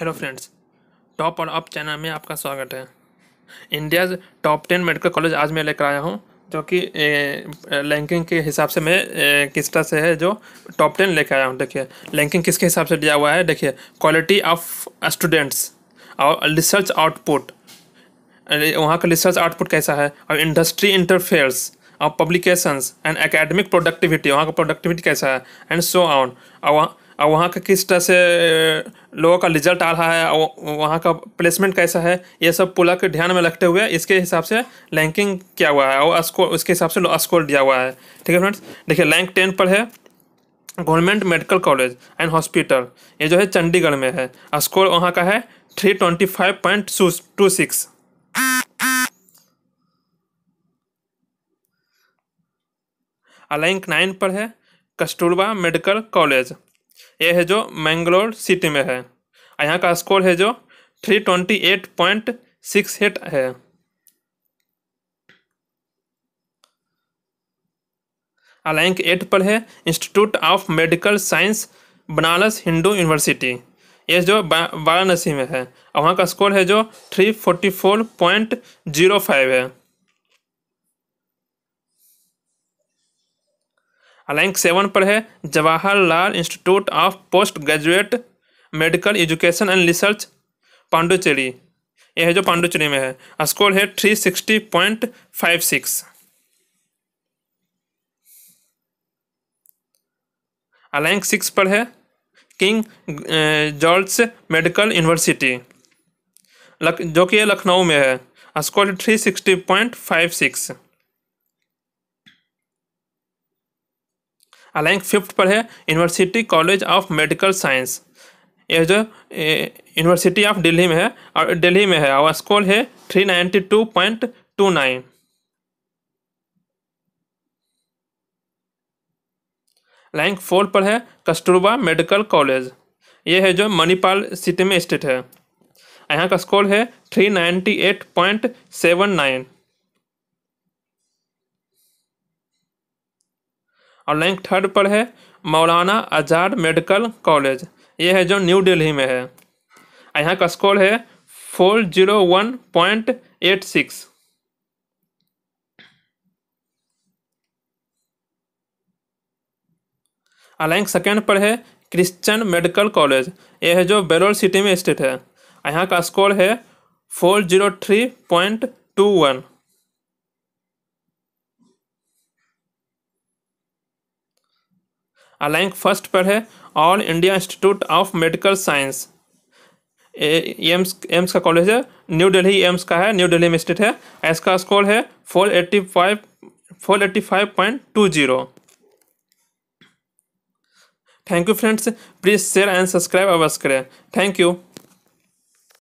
hello friends top और up channel में आपका स्वागत है India's top ten medical college आज मैं लेकर आया हूँ जो कि रैंकिंग के हिसाब से मैं किस तरह से है जो टॉप टेन लेकर आया हूँ देखिए रैंकिंग किसके हिसाब से दिया हुआ है देखिए क्वालिटी ऑफ स्टूडेंट्स और रिसर्च आउटपुट वहाँ का रिसर्च आउटपुट कैसा है और इंडस्ट्री इंटरफेयर्स और पब्लिकेशंस एंड एकेडमिक प्रोडक्टिविटी वहाँ का प्रोडक्टिविटी कैसा है एंड सो ऑन और वहाँ और वहाँ का किस तरह से लोगों का रिजल्ट आ रहा है और वहाँ का प्लेसमेंट कैसा है ये सब पूरा के ध्यान में रखते हुए इसके हिसाब से रैंकिंग किया हुआ है और स्कोर उसके हिसाब से स्कोर दिया हुआ है ठीक है फ्रेंड्स देखिए रैंक टेन पर है government medical college and hospital ये जो है चंडीगढ़ में है स्कोर वहाँ का है three twenty five point two six rank nine पर है कस्तूरबा मेडिकल कॉलेज ये है जो मैंगलोर सिटी में है यहाँ का स्कोर है जो three twenty eight point six eight है अलैंक एट पर है institute of medical science Banaras Hindu university ये जो वाराणसी में है वहाँ का स्कोर है जो three forty four point zero five है रैंक सेवन पर है Jawaharlal institute of post graduate medical education and research Pondicherry यह है जो पांडुचेरी में है स्कोर है three sixty point five six rank six पर है किंग जॉर्ज मेडिकल यूनिवर्सिटी जो कि लखनऊ में है score three sixty point five six rank fifth पर है university college of medical science यह जो यूनिवर्सिटी ऑफ दिल्ली में है और दिल्ली में है और स्कोर है three ninety two point two nine rank four पर है कस्तूरबा मेडिकल कॉलेज ये है जो मणिपाल सिटी में स्थित है यहाँ का स्कोर है three ninety eight point seven nine और रैंक थर्ड पर है मौलाना आज़ाद मेडिकल कॉलेज ये है जो न्यू दिल्ली में है यहाँ का स्कोर है four zero one point eight six rank second पर है क्रिश्चियन मेडिकल कॉलेज यह है जो बेलोर सिटी में स्थित है यहाँ का स्कोर है four zero three point two one अलैंक फर्स्ट पर है all India institute of medical science AIIMS AIIMS का कॉलेज है न्यू दिल्ली एम्स का है न्यू दिल्ली में स्थित है इसका स्कोर है four eighty five four eighty five point two zero thank you friends please share and subscribe अवश्य करें थैंक यू